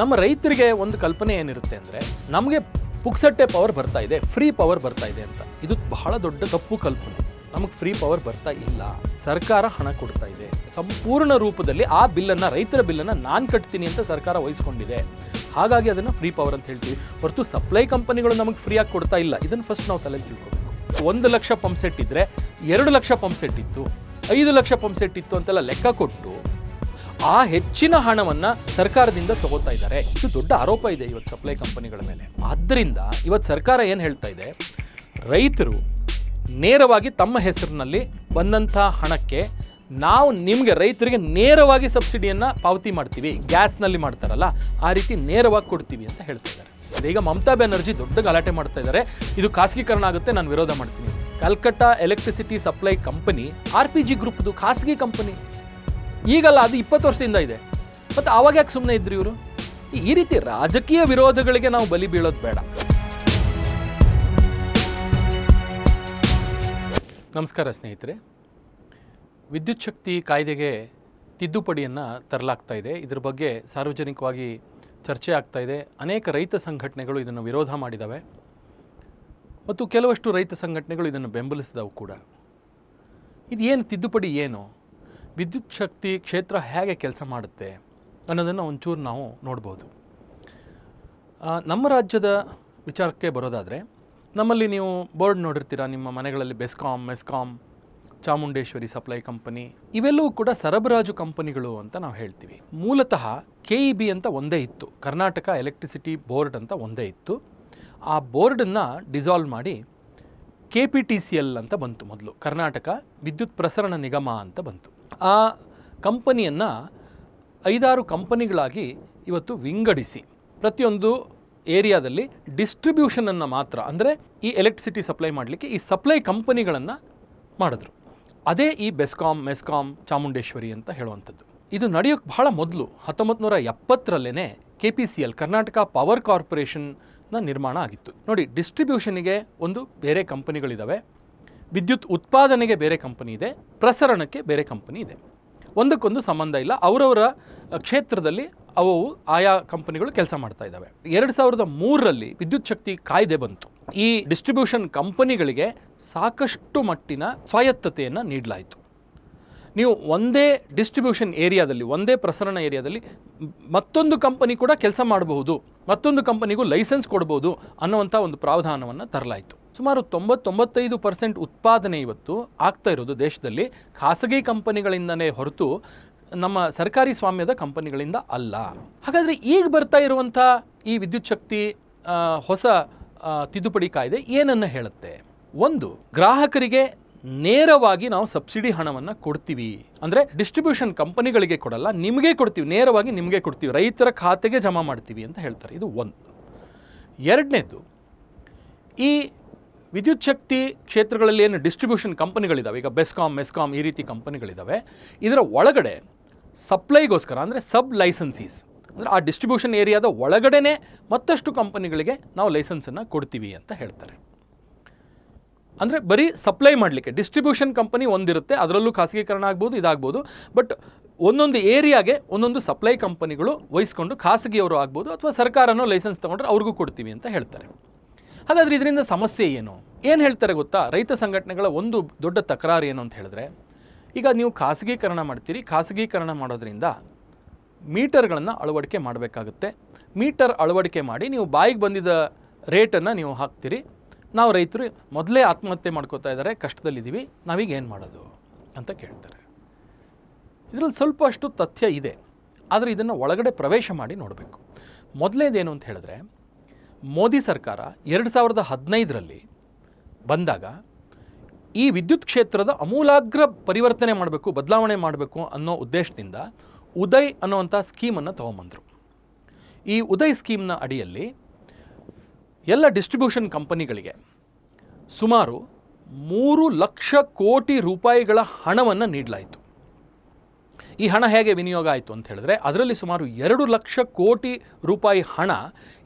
ನಮ್ಮ ರೈತರಿಗೆ ಒಂದು ಕಲ್ಪನೆ ಏನಿರುತ್ತೆ ಅಂದರೆ ನಮಗೆ ಪುಕ್ಸಟ್ಟೆ ಪವರ್ ಬರ್ತಾ ಇದೆ ಫ್ರೀ ಪವರ್ ಬರ್ತಾ ಇದೆ ಅಂತ ಇದು ಬಹಳ ದೊಡ್ಡ ತಪ್ಪು ಕಲ್ಪನೆ ನಮಗೆ ಫ್ರೀ ಪವರ್ ಬರ್ತಾ ಇಲ್ಲ ಸರ್ಕಾರ ಹಣ ಕೊಡ್ತಾ ಇದೆ ಸಂಪೂರ್ಣ ರೂಪದಲ್ಲಿ ಆ ಬಿಲ್ಲನ್ನು ರೈತರ ಬಿಲ್ಲನ್ನು ನಾನು ಕಟ್ತೀನಿ ಅಂತ ಸರ್ಕಾರ ವಹಿಸ್ಕೊಂಡಿದೆ ಹಾಗಾಗಿ ಅದನ್ನು ಫ್ರೀ ಪವರ್ ಅಂತ ಹೇಳ್ತೀವಿ ಹೊರತು ಸಪ್ಲೈ ಕಂಪನಿಗಳು ನಮಗೆ ಫ್ರೀಯಾಗಿ ಕೊಡ್ತಾ ಇಲ್ಲ ಇದನ್ನು ಫಸ್ಟ್ ನಾವು ತಲೆ ತಿಳ್ಕೊಬೇಕು ಒಂದು ಲಕ್ಷ ಪಂಪ್ ಸೆಟ್ ಇದ್ದರೆ ಎರಡು ಲಕ್ಷ ಪಂಪ್ ಸೆಟ್ ಇತ್ತು ಐದು ಲಕ್ಷ ಪಂಪ್ ಸೆಟ್ ಇತ್ತು ಅಂತೆಲ್ಲ ಲೆಕ್ಕ ಕೊಟ್ಟು ಆ ಹೆಚ್ಚಿನ ಹಣವನ್ನು ಸರ್ಕಾರದಿಂದ ತಗೋತಾ ಇದ್ದಾರೆ ಇದು ದೊಡ್ಡ ಆರೋಪ ಇದೆ ಇವತ್ತು ಸಪ್ಲೈ ಕಂಪನಿಗಳ ಮೇಲೆ ಆದ್ದರಿಂದ ಇವತ್ತು ಸರ್ಕಾರ ಏನು ಹೇಳ್ತಾ ಇದೆ ರೈತರು ನೇರವಾಗಿ ತಮ್ಮ ಹೆಸರಿನಲ್ಲಿ ಬಂದಂಥ ಹಣಕ್ಕೆ ನಾವು ನಿಮಗೆ ರೈತರಿಗೆ ನೇರವಾಗಿ ಸಬ್ಸಿಡಿಯನ್ನು ಪಾವತಿ ಮಾಡ್ತೀವಿ ಗ್ಯಾಸ್ನಲ್ಲಿ ಮಾಡ್ತಾರಲ್ಲ ಆ ರೀತಿ ನೇರವಾಗಿ ಕೊಡ್ತೀವಿ ಅಂತ ಹೇಳ್ತಾ ಇದ್ದಾರೆ ಈಗ ಮಮತಾ ಬ್ಯಾನರ್ಜಿ ದೊಡ್ಡ ಗಲಾಟೆ ಮಾಡ್ತಾ ಇದ್ದಾರೆ ಇದು ಖಾಸಗೀಕರಣ ಆಗುತ್ತೆ ನಾನು ವಿರೋಧ ಮಾಡ್ತೀನಿ Calcutta electricity supply company R P G ಗ್ರೂಪ್ದು ಖಾಸಗಿ ಕಂಪನಿ ಈಗಲ್ಲ ಅದು ಇಪ್ಪತ್ತು ವರ್ಷದಿಂದ ಇದೆ ಮತ್ತು ಆವಾಗ ಯಾಕೆ ಸುಮ್ಮನೆ ಇದ್ರಿ ಇವರು ಈ ರೀತಿ ರಾಜಕೀಯ ವಿರೋಧಗಳಿಗೆ ನಾವು ಬಲಿ ಬೀಳೋದು ಬೇಡ ನಮಸ್ಕಾರ ಸ್ನೇಹಿತರೆ ವಿದ್ಯುತ್ ಶಕ್ತಿ ಕಾಯ್ದೆಗೆ ತಿದ್ದುಪಡಿಯನ್ನು ತರಲಾಗ್ತಾ ಇದೆ ಇದರ ಬಗ್ಗೆ ಸಾರ್ವಜನಿಕವಾಗಿ ಚರ್ಚೆ ಆಗ್ತಾ ಇದೆ ಅನೇಕ ರೈತ ಸಂಘಟನೆಗಳು ಇದನ್ನು ವಿರೋಧ ಮಾಡಿದ್ದಾವೆ ಮತ್ತು ಕೆಲವಷ್ಟು ರೈತ ಸಂಘಟನೆಗಳು ಇದನ್ನು ಬೆಂಬಲಿಸಿದವು ಕೂಡ ಇದು ಏನು ತಿದ್ದುಪಡಿ ಏನು ವಿದ್ಯುತ್ ಶಕ್ತಿ ಕ್ಷೇತ್ರ ಹೇಗೆ ಕೆಲಸ ಮಾಡುತ್ತೆ ಅನ್ನೋದನ್ನು ಒಂಚೂರು ನಾವು ನೋಡ್ಬೋದು ನಮ್ಮ ರಾಜ್ಯದ ವಿಚಾರಕ್ಕೆ ಬರೋದಾದರೆ ನಮ್ಮಲ್ಲಿ ನೀವು ಬೋರ್ಡ್ ನೋಡಿರ್ತೀರ ನಿಮ್ಮ ಮನೆಗಳಲ್ಲಿ ಬೆಸ್ಕಾಮ್ ಮೆಸ್ಕಾಮ್ ಚಾಮುಂಡೇಶ್ವರಿ ಸಪ್ಲೈ ಕಂಪನಿ ಇವೆಲ್ಲವೂ ಕೂಡ ಸರಬರಾಜು ಕಂಪನಿಗಳು ಅಂತ ನಾವು ಹೇಳ್ತೀವಿ ಮೂಲತಃ ಕೆ ಇ ಬಿ ಅಂತ ಒಂದೇ ಇತ್ತು ಕರ್ನಾಟಕ ಎಲೆಕ್ಟ್ರಿಸಿಟಿ ಬೋರ್ಡ್ ಅಂತ ಒಂದೇ ಇತ್ತು ಆ ಬೋರ್ಡನ್ನು ಡಿಸಾಲ್ವ್ ಮಾಡಿ K P T C L ಅಂತ ಬಂತು ಮೊದಲು ಕರ್ನಾಟಕ ವಿದ್ಯುತ್ ಪ್ರಸರಣ ನಿಗಮ ಅಂತ ಬಂತು ಆ ಕಂಪನಿಯನ್ನು ಐದಾರು ಕಂಪನಿಗಳಾಗಿ ಇವತ್ತು ವಿಂಗಡಿಸಿ ಪ್ರತಿಯೊಂದು ಏರಿಯಾದಲ್ಲಿ ಡಿಸ್ಟ್ರಿಬ್ಯೂಷನನ್ನು ಮಾತ್ರ ಅಂದರೆ ಈ ಎಲೆಕ್ಟ್ರಿಸಿಟಿ ಸಪ್ಲೈ ಮಾಡಲಿಕ್ಕೆ ಈ ಸಪ್ಲೈ ಕಂಪನಿಗಳನ್ನು ಮಾಡಿದ್ರು ಅದೇ ಈ ಬೆಸ್ಕಾಮ್ ಮೆಸ್ಕಾಮ್ ಚಾಮುಂಡೇಶ್ವರಿ ಅಂತ ಹೇಳುವಂಥದ್ದು ಇದು ನಡೆಯೋಕ್ಕೆ ಬಹಳ ಮೊದಲು ಹತ್ತೊಂಬತ್ತು ನೂರ ಎಪ್ಪತ್ತರಲ್ಲೇ K P C L Karnataka power ಕಾರ್ಪೊರೇಷನ್ನ ನಿರ್ಮಾಣ ಆಗಿತ್ತು ನೋಡಿ ಡಿಸ್ಟ್ರಿಬ್ಯೂಷನಿಗೆ ಒಂದು ಬೇರೆ ಕಂಪನಿಗಳಿದ್ದಾವೆ ವಿದ್ಯುತ್ ಉತ್ಪಾದನೆಗೆ ಬೇರೆ ಕಂಪನಿ ಇದೆ ಪ್ರಸರಣಕ್ಕೆ ಬೇರೆ ಕಂಪನಿ ಇದೆ ಒಂದಕ್ಕೊಂದು ಸಂಬಂಧ ಇಲ್ಲ ಅವರವರ ಕ್ಷೇತ್ರದಲ್ಲಿ ಅವು ಆಯಾ ಕಂಪನಿಗಳು ಕೆಲಸ ಮಾಡ್ತಾ ಇದ್ದಾವೆ ಎರಡು ಸಾವಿರದ ಮೂರರಲ್ಲಿ ವಿದ್ಯುತ್ ಶಕ್ತಿ ಕಾಯ್ದೆ ಬಂತು ಈ ಡಿಸ್ಟ್ರಿಬ್ಯೂಷನ್ ಕಂಪನಿಗಳಿಗೆ ಸಾಕಷ್ಟು ಮಟ್ಟಿನ ಸ್ವಾಯತ್ತತೆಯನ್ನು ನೀಡಲಾಯಿತು ನೀವು ಒಂದೇ ಡಿಸ್ಟ್ರಿಬ್ಯೂಷನ್ ಏರಿಯಾದಲ್ಲಿ ಒಂದೇ ಪ್ರಸರಣ ಏರಿಯಾದಲ್ಲಿ ಮತ್ತೊಂದು ಕಂಪನಿ ಕೂಡ ಕೆಲಸ ಮಾಡಬಹುದು ಮತ್ತೊಂದು ಕಂಪನಿಗೂ ಲೈಸೆನ್ಸ್ ಕೊಡಬಹುದು ಅನ್ನುವಂಥ ಒಂದು ಪ್ರಾವಧಾನವನ್ನು ತರಲಾಯಿತು ಸುಮಾರು ತೊಂಬತ್ತೊಂಬತ್ತೈದು ಪರ್ಸೆಂಟ್ ಉತ್ಪಾದನೆ ಇವತ್ತು ಆಗ್ತಾ ಇರೋದು ದೇಶದಲ್ಲಿ ಖಾಸಗಿ ಕಂಪನಿಗಳಿಂದನೇ ಹೊರತು ನಮ್ಮ ಸರ್ಕಾರಿ ಸ್ವಾಮ್ಯದ ಕಂಪನಿಗಳಿಂದ ಅಲ್ಲ ಹಾಗಾದರೆ ಈಗ ಬರ್ತಾ ಇರುವಂಥ ಈ ವಿದ್ಯುತ್ ಶಕ್ತಿ ಹೊಸ ತಿದ್ದುಪಡಿ ಕಾಯ್ದೆ ಏನನ್ನು ಹೇಳುತ್ತೆ ಒಂದು ಗ್ರಾಹಕರಿಗೆ ನೇರವಾಗಿ ನಾವು ಸಬ್ಸಿಡಿ ಹಣವನ್ನು ಕೊಡ್ತೀವಿ ಅಂದರೆ ಡಿಸ್ಟ್ರಿಬ್ಯೂಷನ್ ಕಂಪನಿಗಳಿಗೆ ಕೊಡಲ್ಲ ನಿಮಗೆ ಕೊಡ್ತೀವಿ ನೇರವಾಗಿ ನಿಮಗೆ ಕೊಡ್ತೀವಿ ರೈತರ ಖಾತೆಗೆ ಜಮಾ ಮಾಡ್ತೀವಿ ಅಂತ ಹೇಳ್ತಾರೆ ಇದು ಒಂದು ಎರಡನೇದು ಈ ವಿದ್ಯುತ್ ಶಕ್ತಿ ಕ್ಷೇತ್ರಗಳಲ್ಲಿ ಏನು ಡಿಸ್ಟ್ರಿಬ್ಯೂಷನ್ ಕಂಪನಿಗಳಿದ್ದಾವೆ ಈಗ ಬೆಸ್ಕಾಮ್ ಮೆಸ್ಕಾಮ್ ಈ ರೀತಿ ಕಂಪನಿಗಳಿದ್ದಾವೆ ಇದರ ಒಳಗಡೆ ಸಪ್ಲೈಗೋಸ್ಕರ ಅಂದರೆ ಸಬ್ ಲೈಸೆನ್ಸೀಸ್ ಅಂದರೆ ಆ ಡಿಸ್ಟ್ರಿಬ್ಯೂಷನ್ ಏರಿಯಾದ ಒಳಗಡೆನೆ ಮತ್ತಷ್ಟು ಕಂಪನಿಗಳಿಗೆ ನಾವು ಲೈಸೆನ್ಸನ್ನು ಕೊಡ್ತೀವಿ ಅಂತ ಹೇಳ್ತಾರೆ ಅಂದರೆ ಬರೀ ಸಪ್ಲೈ ಮಾಡಲಿಕ್ಕೆ ಡಿಸ್ಟ್ರಿಬ್ಯೂಷನ್ ಕಂಪನಿ ಒಂದಿರುತ್ತೆ ಅದರಲ್ಲೂ ಖಾಸಗೀಕರಣ ಆಗ್ಬೋದು ಇದಾಗ್ಬೋದು ಬಟ್ ಒಂದೊಂದು ಏರಿಯಾಗೆ ಒಂದೊಂದು ಸಪ್ಲೈ ಕಂಪನಿಗಳು ವಹಿಸ್ಕೊಂಡು ಖಾಸಗಿಯವರು ಆಗ್ಬೋದು ಅಥವಾ ಸರ್ಕಾರನೋ ಲೈಸೆನ್ಸ್ ತೊಗೊಂಡ್ರೆ ಅವ್ರಿಗೂ ಕೊಡ್ತೀವಿ ಅಂತ ಹೇಳ್ತಾರೆ ಹಾಗಾದರೆ ಇದರಿಂದ ಸಮಸ್ಯೆ ಏನು ಏನು ಹೇಳ್ತಾರೆ ಗೊತ್ತಾ ರೈತ ಸಂಘಟನೆಗಳ ಒಂದು ದೊಡ್ಡ ತಕರಾರು ಏನು ಅಂತ ಹೇಳಿದ್ರೆ ಈಗ ನೀವು ಖಾಸಗೀಕರಣ ಮಾಡ್ತೀರಿ ಖಾಸಗೀಕರಣ ಮಾಡೋದ್ರಿಂದ ಮೀಟರ್ಗಳನ್ನು ಅಳವಡಿಕೆ ಮಾಡಬೇಕಾಗುತ್ತೆ ಮೀಟರ್ ಅಳವಡಿಕೆ ಮಾಡಿ ನೀವು ಬಾಯಿಗೆ ಬಂದಿದ್ದ ರೇಟನ್ನು ನೀವು ಹಾಕ್ತೀರಿ ನಾವು ರೈತರು ಮೊದಲೇ ಆತ್ಮಹತ್ಯೆ ಮಾಡ್ಕೋತಾ ಇದ್ದಾರೆ ಕಷ್ಟದಲ್ಲಿದ್ದೀವಿ ನಾವೀಗ ಏನು ಮಾಡೋದು ಅಂತ ಕೇಳ್ತಾರೆ ಇದರಲ್ಲಿ ಸ್ವಲ್ಪ ಅಷ್ಟು ತಥ್ಯ ಇದೆ ಆದರೆ ಇದನ್ನು ಒಳಗಡೆ ಪ್ರವೇಶ ಮಾಡಿ ನೋಡಬೇಕು ಮೊದಲೇದೇನು ಅಂತ ಹೇಳಿದ್ರೆ ಮೋದಿ ಸರ್ಕಾರ ಎರಡು ಸಾವಿರದ ಹದಿನೈದರಲ್ಲಿ ಬಂದಾಗ ಈ ವಿದ್ಯುತ್ ಕ್ಷೇತ್ರದ ಅಮೂಲಾಗ್ರ ಪರಿವರ್ತನೆ ಮಾಡಬೇಕು ಬದಲಾವಣೆ ಮಾಡಬೇಕು ಅನ್ನೋ ಉದ್ದೇಶದಿಂದ ಉದಯ್ ಅನ್ನುವಂಥ ಸ್ಕೀಮನ್ನು ತೊಗೊಂಬಂದರು ಈ ಉದಯ್ ಸ್ಕೀಮ್ನ ಅಡಿಯಲ್ಲಿ ಎಲ್ಲ ಡಿಸ್ಟ್ರಿಬ್ಯೂಷನ್ ಕಂಪನಿಗಳಿಗೆ ಸುಮಾರು ಮೂರು ಲಕ್ಷ ಕೋಟಿ ರೂಪಾಯಿಗಳ ಹಣವನ್ನು ನೀಡಲಾಯಿತು ಈ ಹಣ ಹೇಗೆ ವಿನಿಯೋಗ ಆಯಿತು ಅಂತ ಹೇಳಿದ್ರೆ ಅದರಲ್ಲಿ ಸುಮಾರು ಎರಡು ಲಕ್ಷ ಕೋಟಿ ರೂಪಾಯಿ ಹಣ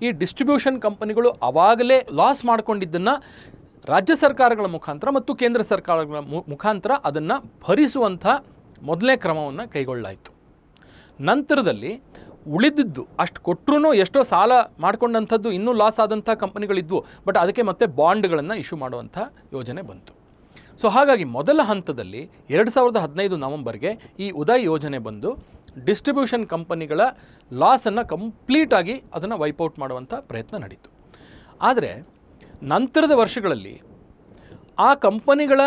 ಈ ಡಿಸ್ಟ್ರಿಬ್ಯೂಷನ್ ಕಂಪನಿಗಳು ಆವಾಗಲೇ ಲಾಸ್ ಮಾಡಿಕೊಂಡಿದ್ದನ್ನು ರಾಜ್ಯ ಸರ್ಕಾರಗಳ ಮುಖಾಂತರ ಮತ್ತು ಕೇಂದ್ರ ಸರ್ಕಾರಗಳ ಮುಖಾಂತರ ಅದನ್ನು ಭರಿಸುವಂಥ ಮೊದಲನೇ ಕ್ರಮವನ್ನು ಕೈಗೊಳ್ಳಲಾಯಿತು ನಂತರದಲ್ಲಿ ಉಳಿದಿದ್ದು ಅಷ್ಟು ಕೊಟ್ಟರು ಎಷ್ಟೋ ಸಾಲ ಮಾಡ್ಕೊಂಡಂಥದ್ದು ಇನ್ನೂ ಲಾಸ್ ಆದಂಥ ಕಂಪನಿಗಳಿದ್ವು ಬಟ್ ಅದಕ್ಕೆ ಮತ್ತೆ ಬಾಂಡ್ಗಳನ್ನು ಇಶ್ಯೂ ಮಾಡುವಂಥ ಯೋಜನೆ ಬಂತು ಸೊ ಹಾಗಾಗಿ ಮೊದಲ ಹಂತದಲ್ಲಿ ಎರಡು ಸಾವಿರದ ಹದಿನೈದು ನವೆಂಬರ್ಗೆ ಈ ಉದಯ್ ಯೋಜನೆ ಬಂದು ಡಿಸ್ಟ್ರಿಬ್ಯೂಷನ್ ಕಂಪನಿಗಳ ಲಾಸನ್ನು ಕಂಪ್ಲೀಟಾಗಿ ಅದನ್ನು ವೈಪೌಟ್ ಮಾಡುವಂಥ ಪ್ರಯತ್ನ ನಡೀತು ಆದರೆ ನಂತರದ ವರ್ಷಗಳಲ್ಲಿ ಆ ಕಂಪನಿಗಳ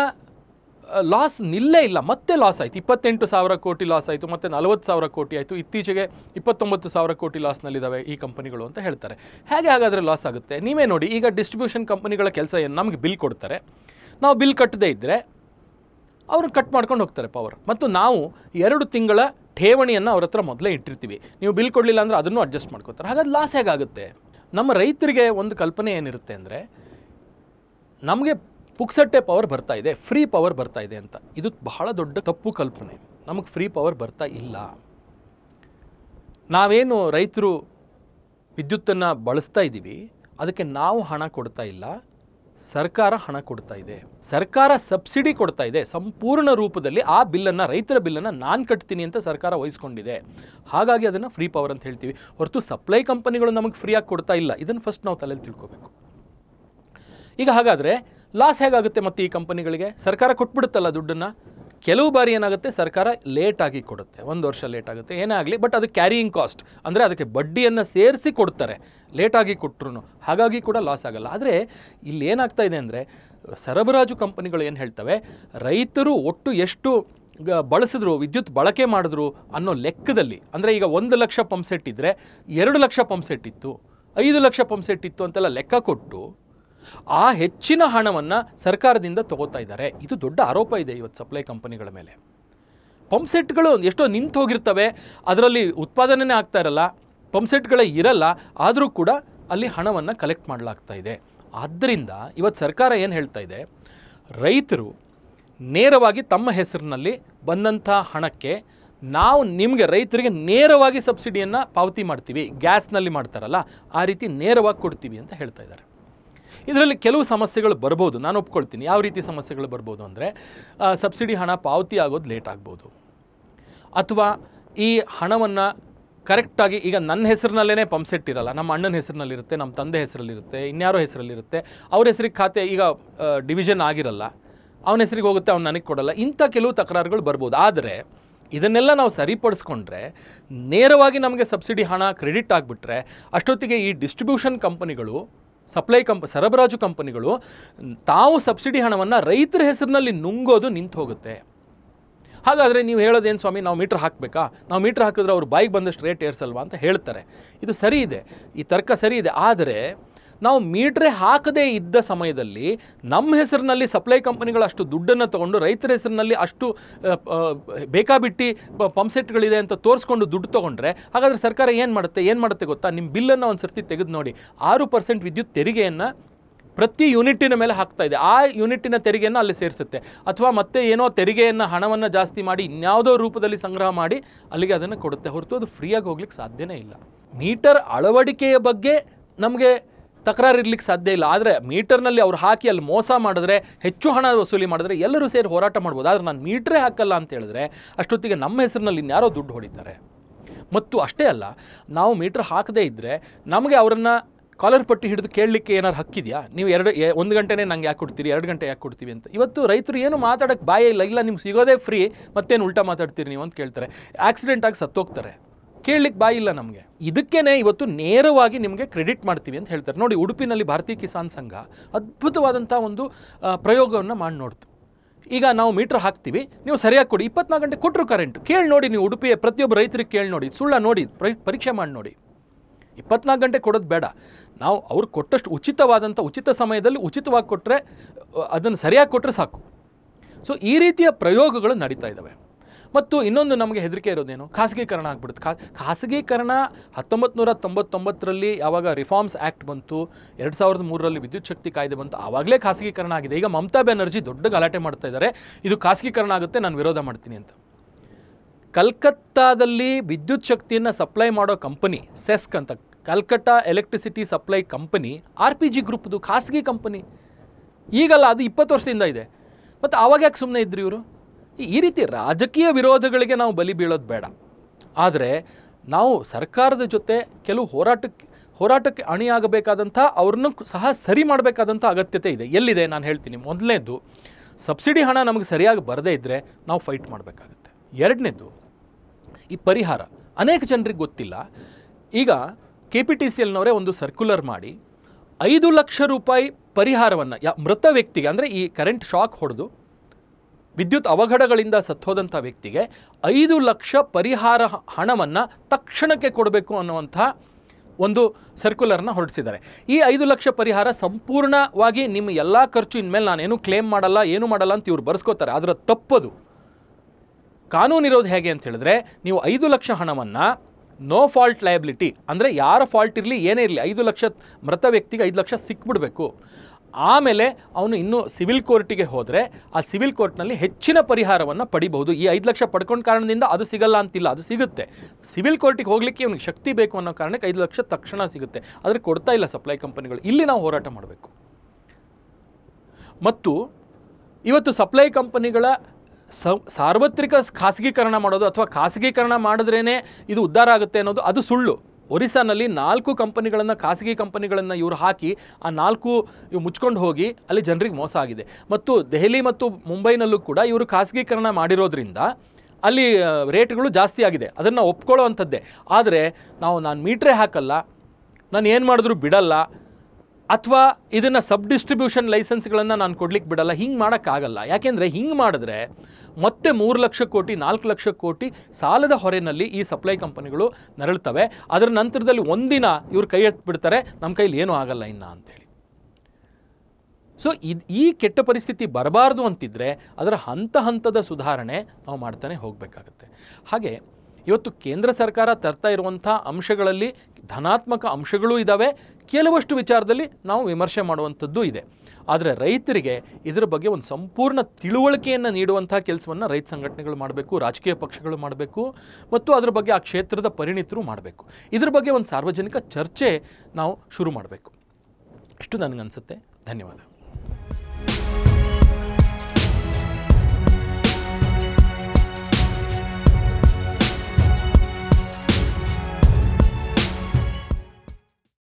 ಲಾಸ್ ನಿಲ್ಲೇ ಇಲ್ಲ ಮತ್ತೆ ಲಾಸ್ ಆಯಿತು ಇಪ್ಪತ್ತೆಂಟು ಸಾವಿರ ಕೋಟಿ ಲಾಸ್ ಆಯಿತು ಮತ್ತು ನಲವತ್ತು ಸಾವಿರ ಕೋಟಿ ಆಯಿತು ಇತ್ತೀಚೆಗೆ ಇಪ್ಪತ್ತೊಂಬತ್ತು ಸಾವಿರ ಕೋಟಿ ಲಾಸ್ನಲ್ಲಿದ್ದಾವೆ ಈ ಕಂಪನಿಗಳು ಅಂತ ಹೇಳ್ತಾರೆ ಹೇಗೆ ಹಾಗಾದರೆ ಲಾಸ್ ಆಗುತ್ತೆ ನೀವೇ ನೋಡಿ ಈಗ ಡಿಸ್ಟ್ರಿಬ್ಯೂಷನ್ ಕಂಪನಿಗಳ ಕೆಲಸ ಏನು ನಮಗೆ ಬಿಲ್ ಕೊಡ್ತಾರೆ ನಾವು ಬಿಲ್ ಕಟ್ಟದೇ ಇದ್ದರೆ ಅವರು ಕಟ್ ಮಾಡ್ಕೊಂಡು ಹೋಗ್ತಾರೆ ಪವರ್ ಮತ್ತು ನಾವು ಎರಡು ತಿಂಗಳ ಠೇವಣಿಯನ್ನು ಅವ್ರ ಹತ್ರ ಮೊದಲೇ ಇಟ್ಟಿರ್ತೀವಿ ನೀವು ಬಿಲ್ ಕೊಡಲಿಲ್ಲ ಅಂದರೆ ಅದನ್ನು ಅಡ್ಜಸ್ಟ್ ಮಾಡ್ಕೋತಾರೆ ಹಾಗಾದ್ರೆ ಲಾಸ್ ಹೇಗಾಗುತ್ತೆ ನಮ್ಮ ರೈತರಿಗೆ ಒಂದು ಕಲ್ಪನೆ ಏನಿರುತ್ತೆ ಅಂದರೆ ನಮಗೆ ಪುಕ್ಸಟ್ಟೆ ಪವರ್ ಬರ್ತಾ ಇದೆ ಫ್ರೀ ಪವರ್ ಬರ್ತಾ ಇದೆ ಅಂತ ಇದು ಬಹಳ ದೊಡ್ಡ ತಪ್ಪು ಕಲ್ಪನೆ ನಮಗೆ ಫ್ರೀ ಪವರ್ ಬರ್ತಾ ಇಲ್ಲ ನಾವೇನು ರೈತರು ವಿದ್ಯುತ್ತನ್ನು ಬಳಸ್ತಾ ಇದ್ದೀವಿ ಅದಕ್ಕೆ ನಾವು ಹಣ ಕೊಡ್ತಾ ಇಲ್ಲ ಸರ್ಕಾರ ಹಣ ಕೊಡ್ತಾ ಇದೆ ಸರ್ಕಾರ ಸಬ್ಸಿಡಿ ಕೊಡ್ತಾ ಇದೆ ಸಂಪೂರ್ಣ ರೂಪದಲ್ಲಿ ಆ ಬಿಲ್ಲನ್ನು ರೈತರ ಬಿಲ್ಲನ್ನು ನಾನು ಕಟ್ತೀನಿ ಅಂತ ಸರ್ಕಾರ ವಹಿಸ್ಕೊಂಡಿದೆ ಹಾಗಾಗಿ ಅದನ್ನು ಫ್ರೀ ಪವರ್ ಅಂತ ಹೇಳ್ತೀವಿ ಹೊರತು ಸಪ್ಲೈ ಕಂಪನಿಗಳು ನಮಗೆ ಫ್ರೀಯಾಗಿ ಕೊಡ್ತಾ ಇಲ್ಲ ಇದನ್ನು ಫಸ್ಟ್ ನಾವು ತಲೆಯಲ್ಲಿ ತಿಳ್ಕೋಬೇಕು ಈಗ ಹಾಗಾದರೆ ಲಾಸ್ ಹೇಗಾಗುತ್ತೆ ಮತ್ತೆ ಈ ಕಂಪನಿಗಳಿಗೆ ಸರ್ಕಾರ ಕೊಟ್ಬಿಡುತ್ತಲ್ಲ ದುಡ್ಡನ್ನು ಕೆಲವು ಬಾರಿ ಏನಾಗುತ್ತೆ ಸರ್ಕಾರ ಲೇಟಾಗಿ ಕೊಡುತ್ತೆ ಒಂದು ವರ್ಷ ಲೇಟ್ ಆಗುತ್ತೆ ಏನೇ ಆಗಲಿ ಬಟ್ ಅದು ಕ್ಯಾರಿಯಿಂಗ್ ಕಾಸ್ಟ್ ಅಂದರೆ ಅದಕ್ಕೆ ಬಡ್ಡಿಯನ್ನು ಸೇರಿಸಿ ಕೊಡ್ತಾರೆ ಲೇಟಾಗಿ ಕೊಟ್ಟರು ಹಾಗಾಗಿ ಕೂಡ ಲಾಸ್ ಆಗಲ್ಲ ಆದರೆ ಇಲ್ಲಿ ಏನಾಗ್ತಾ ಇದೆ ಅಂದರೆ ಸರಬರಾಜು ಕಂಪನಿಗಳು ಏನು ಹೇಳ್ತವೆ ರೈತರು ಒಟ್ಟು ಎಷ್ಟು ಬಳಸಿದ್ರು ವಿದ್ಯುತ್ ಬಳಕೆ ಮಾಡಿದ್ರು ಅನ್ನೋ ಲೆಕ್ಕದಲ್ಲಿ ಅಂದರೆ ಈಗ ಒಂದು ಲಕ್ಷ ಪಂಪ್ ಸೆಟ್ ಇದ್ದರೆ ಎರಡು ಲಕ್ಷ ಪಂಪ್ ಇತ್ತು ಐದು ಲಕ್ಷ ಪಂಪ್ ಇತ್ತು ಅಂತೆಲ್ಲ ಲೆಕ್ಕ ಕೊಟ್ಟು ಆ ಹೆಚ್ಚಿನ ಹಣವನ್ನು ಸರ್ಕಾರದಿಂದ ತಗೋತಾ ಇದ್ದಾರೆ ಇದು ದೊಡ್ಡ ಆರೋಪ ಇದೆ ಇವತ್ತು ಸಪ್ಲೈ ಕಂಪನಿಗಳ ಮೇಲೆ ಪಂಪ್ ಎಷ್ಟೋ ನಿಂತು ಹೋಗಿರ್ತವೆ ಅದರಲ್ಲಿ ಉತ್ಪಾದನೆ ಆಗ್ತಾ ಇರಲ್ಲ ಪಂಪ್ ಇರಲ್ಲ ಆದರೂ ಕೂಡ ಅಲ್ಲಿ ಹಣವನ್ನು ಕಲೆಕ್ಟ್ ಮಾಡಲಾಗ್ತಾ ಇದೆ ಆದ್ದರಿಂದ ಇವತ್ತು ಸರ್ಕಾರ ಏನು ಹೇಳ್ತಾ ಇದೆ ರೈತರು ನೇರವಾಗಿ ತಮ್ಮ ಹೆಸರಿನಲ್ಲಿ ಬಂದಂಥ ಹಣಕ್ಕೆ ನಾವು ನಿಮಗೆ ರೈತರಿಗೆ ನೇರವಾಗಿ ಸಬ್ಸಿಡಿಯನ್ನು ಪಾವತಿ ಮಾಡ್ತೀವಿ ಗ್ಯಾಸ್ನಲ್ಲಿ ಮಾಡ್ತಾರಲ್ಲ ಆ ರೀತಿ ನೇರವಾಗಿ ಕೊಡ್ತೀವಿ ಅಂತ ಹೇಳ್ತಾ ಇದ್ದಾರೆ ಇದರಲ್ಲಿ ಕೆಲವು ಸಮಸ್ಯೆಗಳು ಬರ್ಬೋದು ನಾನು ಒಪ್ಕೊಳ್ತೀನಿ ಯಾವ ರೀತಿ ಸಮಸ್ಯೆಗಳು ಬರ್ಬೋದು ಅಂದರೆ ಸಬ್ಸಿಡಿ ಹಣ ಪಾವತಿ ಆಗೋದು ಲೇಟ್ ಆಗ್ಬೋದು ಅಥವಾ ಈ ಹಣವನ್ನು ಕರೆಕ್ಟಾಗಿ ಈಗ ನನ್ನ ಹೆಸರಿನಲ್ಲೇ ಪಂಪ್ಸೆಟ್ ಇರಲ್ಲ ನಮ್ಮ ಅಣ್ಣನ ಹೆಸರಿನಲ್ಲಿರುತ್ತೆ ನಮ್ಮ ತಂದೆ ಹೆಸರಲ್ಲಿರುತ್ತೆ ಇನ್ಯಾರೋ ಹೆಸರಲ್ಲಿರುತ್ತೆ ಅವ್ರ ಹೆಸರಿಗೆ ಖಾತೆ ಈಗ ಡಿವಿಷನ್ ಆಗಿರಲ್ಲ ಅವನ ಹೆಸರಿಗೆ ಹೋಗುತ್ತೆ ಅವ್ನು ನನಗೆ ಕೊಡಲ್ಲ ಇಂಥ ಕೆಲವು ತಕರಾರುಗಳು ಬರ್ಬೋದು ಆದರೆ ಇದನ್ನೆಲ್ಲ ನಾವು ಸರಿಪಡಿಸ್ಕೊಂಡ್ರೆ ನೇರವಾಗಿ ನಮಗೆ ಸಬ್ಸಿಡಿ ಹಣ ಕ್ರೆಡಿಟ್ ಆಗಿಬಿಟ್ರೆ ಅಷ್ಟೊತ್ತಿಗೆ ಈ ಡಿಸ್ಟ್ರಿಬ್ಯೂಷನ್ ಕಂಪನಿಗಳು ಸಪ್ಲೈ ಕಂಪ್ ಸರಬರಾಜು ಕಂಪನಿಗಳು ತಾವು ಸಬ್ಸಿಡಿ ಹಣವನ್ನು ರೈತರ ಹೆಸರಿನಲ್ಲಿ ನುಂಗೋದು ನಿಂತು ಹೋಗುತ್ತೆ ಹಾಗಾದರೆ ನೀವು ಹೇಳೋದೇನು ಸ್ವಾಮಿ ನಾವು ಮೀಟ್ರ್ ಹಾಕಬೇಕಾ ನಾವು ಮೀಟ್ರ್ ಹಾಕಿದ್ರೆ ಅವ್ರು ಬಾಯಿಗೆ ಬಂದಷ್ಟು ರೇಟ್ ಏರಿಸಲ್ವಾ ಅಂತ ಹೇಳ್ತಾರೆ ಇದು ಸರಿ ಇದೆ ಈ ತರ್ಕ ಸರಿ ಇದೆ ಆದರೆ ನಾವು ಮೀಟ್ರೆ ಹಾಕದೇ ಇದ್ದ ಸಮಯದಲ್ಲಿ ನಮ್ಮ ಹೆಸರಿನಲ್ಲಿ ಸಪ್ಲೈ ಕಂಪನಿಗಳು ಅಷ್ಟು ದುಡ್ಡನ್ನು ತೊಗೊಂಡು ರೈತರ ಹೆಸರಿನಲ್ಲಿ ಅಷ್ಟು ಬೇಕಾಬಿಟ್ಟಿ ಪಂಪ್ಸೆಟ್ಗಳಿದೆ ಅಂತ ತೋರಿಸ್ಕೊಂಡು ದುಡ್ಡು ತೊಗೊಂಡ್ರೆ ಹಾಗಾದರೆ ಸರ್ಕಾರ ಏನು ಮಾಡುತ್ತೆ ಏನು ಮಾಡುತ್ತೆ ಗೊತ್ತಾ ನಿಮ್ಮ ಬಿಲ್ಲನ್ನು ಒಂದು ಸರ್ತಿ ತೆಗೆದು ನೋಡಿ ಆರು ಪರ್ಸೆಂಟ್ ವಿದ್ಯುತ್ ತೆರಿಗೆಯನ್ನು ಪ್ರತಿ ಯೂನಿಟಿನ ಮೇಲೆ ಹಾಕ್ತಾ ಇದೆ ಆ ಯೂನಿಟಿನ ತೆರಿಗೆಯನ್ನು ಅಲ್ಲಿ ಸೇರಿಸುತ್ತೆ ಅಥವಾ ಮತ್ತೆ ಏನೋ ತೆರಿಗೆಯನ್ನು ಹಣವನ್ನು ಜಾಸ್ತಿ ಮಾಡಿ ಇನ್ಯಾವುದೋ ರೂಪದಲ್ಲಿ ಸಂಗ್ರಹ ಮಾಡಿ ಅಲ್ಲಿಗೆ ಅದನ್ನು ಕೊಡುತ್ತೆ ಹೊರತು ಅದು ಫ್ರೀಯಾಗಿ ಹೋಗ್ಲಿಕ್ಕೆ ಸಾಧ್ಯನೇ ಇಲ್ಲ ಮೀಟರ್ ಅಳವಡಿಕೆಯ ಬಗ್ಗೆ ನಮಗೆ ತಕರಾರು ಇರ್ಲಿಕ್ಕೆ ಸಾಧ್ಯ ಇಲ್ಲ ಆದರೆ ಮೀಟರ್ನಲ್ಲಿ ಅವ್ರು ಹಾಕಿ ಅಲ್ಲಿ ಮೋಸ ಮಾಡಿದ್ರೆ ಹೆಚ್ಚು ಹಣ ವಸೂಲಿ ಮಾಡಿದ್ರೆ ಎಲ್ಲರೂ ಸೇರಿ ಹೋರಾಟ ಮಾಡ್ಬೋದು ಆದರೆ ನಾನು ಮೀಟ್ರೇ ಹಾಕಲ್ಲ ಅಂತ ಹೇಳಿದ್ರೆ ಅಷ್ಟೊತ್ತಿಗೆ ನಮ್ಮ ಹೆಸರಿನಲ್ಲಿ ಇನ್ಯಾರೋ ದುಡ್ಡು ಹೊಡಿತಾರೆ ಮತ್ತು ಅಷ್ಟೇ ಅಲ್ಲ ನಾವು ಮೀಟ್ರ್ ಹಾಕದೇ ಇದ್ದರೆ ನಮಗೆ ಅವರನ್ನು ಕಾಲರ್ ಪಟ್ಟಿ ಹಿಡಿದು ಕೇಳಲಿಕ್ಕೆ ಏನಾರು ಹಕ್ಕಿದೆಯಾ ನೀವು ಎರಡು ಒಂದು ಗಂಟೆನೇ ನಂಗೆ ಯಾಕೆ ಕೊಡ್ತೀರಿ ಎರಡು ಗಂಟೆ ಯಾಕೆ ಕೊಡ್ತೀವಿ ಅಂತ ಇವತ್ತು ರೈತರು ಏನು ಮಾತಾಡೋಕ್ಕೆ ಬಾಯ ಇಲ್ಲ ಇಲ್ಲ ನಿಮ್ಗೆ ಸಿಗೋದೇ ಫ್ರೀ ಮತ್ತೇನು ಉಲ್ಟಾ ಮಾತಾಡ್ತೀರಿ ನೀವು ಅಂತ ಕೇಳ್ತಾರೆ ಆಕ್ಸಿಡೆಂಟ್ ಆಗಿ ಸತ್ತೋಗ್ತಾರೆ ಕೇಳಲಿಕ್ಕೆ ಬಾಯಿಲ್ಲ ನಮಗೆ ಇದಕ್ಕೇನೆ ಇವತ್ತು ನೇರವಾಗಿ ನಿಮಗೆ ಕ್ರೆಡಿಟ್ ಮಾಡ್ತೀವಿ ಅಂತ ಹೇಳ್ತಾರೆ ನೋಡಿ ಉಡುಪಿನಲ್ಲಿ ಭಾರತೀಯ ಕಿಸಾನ್ ಸಂಘ ಅದ್ಭುತವಾದಂಥ ಒಂದು ಪ್ರಯೋಗವನ್ನು ಮಾಡಿ ನೋಡ್ತು ಈಗ ನಾವು ಮೀಟ್ರ್ ಹಾಕ್ತೀವಿ ನೀವು ಸರಿಯಾಗಿ ಕೊಡಿ ಇಪ್ಪತ್ನಾಲ್ಕು ಗಂಟೆ ಕೊಟ್ಟರು ಕರೆಂಟ್ ಕೇಳಿ ನೋಡಿ ನೀವು ಉಡುಪಿಯ ಪ್ರತಿಯೊಬ್ಬ ರೈತರಿಗೆ ಕೇಳಿ ನೋಡಿ ಸುಳ್ಳ ನೋಡಿ ಪರೀಕ್ಷೆ ಮಾಡಿ ನೋಡಿ ಇಪ್ಪತ್ನಾಲ್ಕು ಗಂಟೆ ಕೊಡೋದು ಬೇಡ ನಾವು ಅವ್ರು ಕೊಟ್ಟಷ್ಟು ಉಚಿತವಾದಂಥ ಉಚಿತ ಸಮಯದಲ್ಲಿ ಉಚಿತವಾಗಿ ಕೊಟ್ಟರೆ ಅದನ್ನು ಸರಿಯಾಗಿ ಕೊಟ್ಟರೆ ಸಾಕು ಸೊ ಈ ರೀತಿಯ ಪ್ರಯೋಗಗಳು ನಡೀತಾ ಇದ್ದಾವೆ ಮತ್ತು ಇನ್ನೊಂದು ನಮಗೆ ಹೆದರಿಕೆ ಇರೋದೇನು ಖಾಸಗೀಕರಣ ಆಗ್ಬಿಡುತ್ತೆ ಖಾ ಖಾಸಗೀಕರಣ ಹತ್ತೊಂಬತ್ತು ನೂರ ತೊಂಬತ್ತೊಂಬತ್ತರಲ್ಲಿ ಯಾವಾಗ ರಿಫಾರ್ಮ್ಸ್ ಆ್ಯಕ್ಟ್ ಬಂತು ಎರಡು ಸಾವಿರದ ಮೂರರಲ್ಲಿ ವಿದ್ಯುತ್ ಶಕ್ತಿ ಕಾಯ್ದೆ ಬಂತು ಆವಾಗಲೇ ಖಾಸಗೀಕರಣ ಆಗಿದೆ ಈಗ ಮಮತಾ ಬ್ಯಾನರ್ಜಿ ದೊಡ್ಡ ಗಲಾಟೆ ಮಾಡ್ತಾ ಇದ್ದಾರೆ ಇದು ಖಾಸಗೀಕರಣ ಆಗುತ್ತೆ ನಾನು ವಿರೋಧ ಮಾಡ್ತೀನಿ ಅಂತ ಕಲ್ಕತ್ತಾದಲ್ಲಿ ವಿದ್ಯುತ್ ಶಕ್ತಿಯನ್ನು ಸಪ್ಲೈ ಮಾಡೋ ಕಂಪನಿ ಸೆಸ್ಕ್ ಅಂತ Calcutta electricity supply company R P G ಗ್ರೂಪ್ದು ಖಾಸಗಿ ಕಂಪನಿ ಈಗಲ್ಲ ಅದು ಇಪ್ಪತ್ತು ವರ್ಷದಿಂದ ಇದೆ ಮತ್ತು ಆವಾಗ ಯಾಕೆ ಸುಮ್ಮನೆ ಇದ್ರು ಇವರು ಈ ರೀತಿ ರಾಜಕೀಯ ವಿರೋಧಗಳಿಗೆ ನಾವು ಬಲಿ ಬೀಳೋದು ಬೇಡ ಆದರೆ ನಾವು ಸರ್ಕಾರದ ಜೊತೆ ಕೆಲವು ಹೋರಾಟಕ್ಕೆ ಹೋರಾಟಕ್ಕೆ ಅಣಿಯಾಗಬೇಕಾದಂಥ ಅವ್ರನ್ನೂ ಸಹ ಸರಿ ಮಾಡಬೇಕಾದಂಥ ಅಗತ್ಯತೆ ಇದೆ ಎಲ್ಲಿದೆ ನಾನು ಹೇಳ್ತೀನಿ ಮೊದಲನೇದು ಸಬ್ಸಿಡಿ ಹಣ ನಮಗೆ ಸರಿಯಾಗಿ ಬರದೇ ಇದ್ದರೆ ನಾವು ಫೈಟ್ ಮಾಡಬೇಕಾಗತ್ತೆ ಎರಡನೇದು ಈ ಪರಿಹಾರ ಅನೇಕ ಜನರಿಗೆ ಗೊತ್ತಿಲ್ಲ ಈಗ ಕೆ ಪಿ ಟಿ ಸಿ ಎಲ್ನವರೇ ಒಂದು ಸರ್ಕ್ಯುಲರ್ ಮಾಡಿ ಐದು ಲಕ್ಷ ರೂಪಾಯಿ ಪರಿಹಾರವನ್ನು ಯಾ ಮೃತ ವ್ಯಕ್ತಿಗೆ ಅಂದರೆ ಈ ಕರೆಂಟ್ ಶಾಕ್ ಹೊಡೆದು ವಿದ್ಯುತ್ ಅವಘಡಗಳಿಂದ ಸತ್ತೋದಂಥ ವ್ಯಕ್ತಿಗೆ ಐದು ಲಕ್ಷ ಪರಿಹಾರ ಹಣವನ್ನು ತಕ್ಷಣಕ್ಕೆ ಕೊಡಬೇಕು ಅನ್ನುವಂಥ ಒಂದು ಸರ್ಕ್ಯುಲರ್ನ ಹೊರಡಿಸಿದ್ದಾರೆ ಈ ಐದು ಲಕ್ಷ ಪರಿಹಾರ ಸಂಪೂರ್ಣವಾಗಿ ನಿಮ್ಮ ಎಲ್ಲ ಖರ್ಚು ಇನ್ಮೇಲೆ ನಾನೇನು ಕ್ಲೇಮ್ ಮಾಡಲ್ಲ ಏನು ಮಾಡಲ್ಲ ಅಂತ ಇವ್ರು ಬರೆಸ್ಕೋತಾರೆ ಅದರ ತಪ್ಪದು ಕಾನೂನಿರೋದು ಹೇಗೆ ಅಂತ ಹೇಳಿದ್ರೆ ನೀವು ಐದು ಲಕ್ಷ ಹಣವನ್ನು ನೋ ಫಾಲ್ಟ್ ಲಯಬಿಲಿಟಿ ಅಂದರೆ ಯಾರ ಫಾಲ್ಟ್ ಇರಲಿ ಏನೇ ಇರಲಿ ಐದು ಲಕ್ಷ ಮೃತ ವ್ಯಕ್ತಿಗೆ ಐದು ಲಕ್ಷ ಸಿಕ್ಬಿಡಬೇಕು ಆಮೇಲೆ ಅವನು ಇನ್ನೂ ಸಿವಿಲ್ ಕೋರ್ಟಿಗೆ ಹೋದರೆ ಆ ಸಿವಿಲ್ ಕೋರ್ಟ್ನಲ್ಲಿ ಹೆಚ್ಚಿನ ಪರಿಹಾರವನ್ನು ಪಡಿಬಹುದು ಈ ಐದು ಲಕ್ಷ ಪಡ್ಕೊಂಡ ಕಾರಣದಿಂದ ಅದು ಸಿಗಲ್ಲ ಅಂತಿಲ್ಲ ಅದು ಸಿಗುತ್ತೆ ಸಿವಿಲ್ ಕೋರ್ಟಿಗೆ ಹೋಗಲಿಕ್ಕೆ ಇವನಿಗೆ ಶಕ್ತಿ ಬೇಕು ಅನ್ನೋ ಕಾರಣಕ್ಕೆ ಐದು ಲಕ್ಷ ತಕ್ಷಣ ಸಿಗುತ್ತೆ ಆದರೆ ಕೊಡ್ತಾ ಇಲ್ಲ ಸಪ್ಲೈ ಕಂಪನಿಗಳು ಇಲ್ಲಿ ನಾವು ಹೋರಾಟ ಮಾಡಬೇಕು ಮತ್ತು ಇವತ್ತು ಸಪ್ಲೈ ಕಂಪನಿಗಳ ಸಾರ್ವತ್ರಿಕ ಖಾಸಗೀಕರಣ ಮಾಡೋದು ಅಥವಾ ಖಾಸಗೀಕರಣ ಮಾಡಿದ್ರೇ ಇದು ಉದ್ಧಾರ ಆಗುತ್ತೆ ಅನ್ನೋದು ಅದು ಸುಳ್ಳು ಒರಿಸ್ಸಾನಲ್ಲಿ ನಾಲ್ಕು ಕಂಪನಿಗಳನ್ನು ಖಾಸಗಿ ಕಂಪನಿಗಳನ್ನು ಇವರು ಹಾಕಿ ಆ ನಾಲ್ಕು ಇವು ಮುಚ್ಕೊಂಡು ಹೋಗಿ ಅಲ್ಲಿ ಜನರಿಗೆ ಮೋಸ ಆಗಿದೆ ಮತ್ತು ದೆಹಲಿ ಮತ್ತು ಮುಂಬೈನಲ್ಲೂ ಕೂಡ ಇವರು ಖಾಸಗೀಕರಣ ಮಾಡಿರೋದ್ರಿಂದ ಅಲ್ಲಿ ರೇಟ್ಗಳು ಜಾಸ್ತಿ ಆಗಿದೆ ಅದನ್ನು ಒಪ್ಕೊಳ್ಳೋ ಅಂಥದ್ದೇ ಆದರೆ ನಾವು ನಾನು ಮೀಟ್ರೇ ಹಾಕಲ್ಲ ನಾನು ಏನು ಮಾಡಿದ್ರು ಬಿಡಲ್ಲ ಅಥವಾ ಇದನ್ನು ಸಬ್ ಡಿಸ್ಟ್ರಿಬ್ಯೂಷನ್ ಲೈಸೆನ್ಸ್ಗಳನ್ನು ನಾನು ಕೊಡ್ಲಿಕ್ಕೆ ಬಿಡಲ್ಲ ಹಿಂಗೆ ಮಾಡೋಕ್ಕಾಗಲ್ಲ ಯಾಕೆಂದರೆ ಹಿಂಗೆ ಮಾಡಿದ್ರೆ ಮತ್ತೆ ಮೂರು ಲಕ್ಷ ಕೋಟಿ ನಾಲ್ಕು ಲಕ್ಷ ಕೋಟಿ ಸಾಲದ ಹೊರೆಯಲ್ಲಿ ಈ ಸಪ್ಲೈ ಕಂಪನಿಗಳು ನರಳ್ತವೆ ಅದರ ನಂತರದಲ್ಲಿ ಒಂದಿನ ಇವರು ಕೈ ಎತ್ತಿಬಿಡ್ತಾರೆ ನಮ್ಮ ಕೈಲಿ ಏನೂ ಆಗಲ್ಲ ಇನ್ನ ಅಂತೇಳಿ ಸೊ ಇದು ಈ ಕೆಟ್ಟ ಪರಿಸ್ಥಿತಿ ಬರಬಾರ್ದು ಅಂತಿದ್ರೆ ಅದರ ಹಂತ ಹಂತದ ಸುಧಾರಣೆ ನಾವು ಮಾಡ್ತಾನೆ ಹೋಗಬೇಕಾಗತ್ತೆ ಹಾಗೆ ಇವತ್ತು ಕೇಂದ್ರ ಸರ್ಕಾರ ತರ್ತಾ ಇರುವಂಥ ಅಂಶಗಳಲ್ಲಿ ಧನಾತ್ಮಕ ಅಂಶಗಳೂ ಇದ್ದಾವೆ ಕೆಲವಷ್ಟು ವಿಚಾರದಲ್ಲಿ ನಾವು ವಿಮರ್ಶೆ ಮಾಡುವಂಥದ್ದು ಇದೆ ಆದರೆ ರೈತರಿಗೆ ಇದರ ಬಗ್ಗೆ ಒಂದು ಸಂಪೂರ್ಣ ತಿಳುವಳಿಕೆಯನ್ನು ನೀಡುವಂಥ ಕೆಲಸವನ್ನು ರೈತ ಸಂಘಟನೆಗಳು ಮಾಡಬೇಕು ರಾಜಕೀಯ ಪಕ್ಷಗಳು ಮಾಡಬೇಕು ಮತ್ತು ಅದರ ಬಗ್ಗೆ ಆ ಕ್ಷೇತ್ರದ ಪರಿಣಿತರು ಮಾಡಬೇಕು ಇದರ ಬಗ್ಗೆ ಒಂದು ಸಾರ್ವಜನಿಕ ಚರ್ಚೆ ನಾವು ಶುರು ಮಾಡಬೇಕು ಇಷ್ಟು ನನಗನ್ಸುತ್ತೆ ಧನ್ಯವಾದ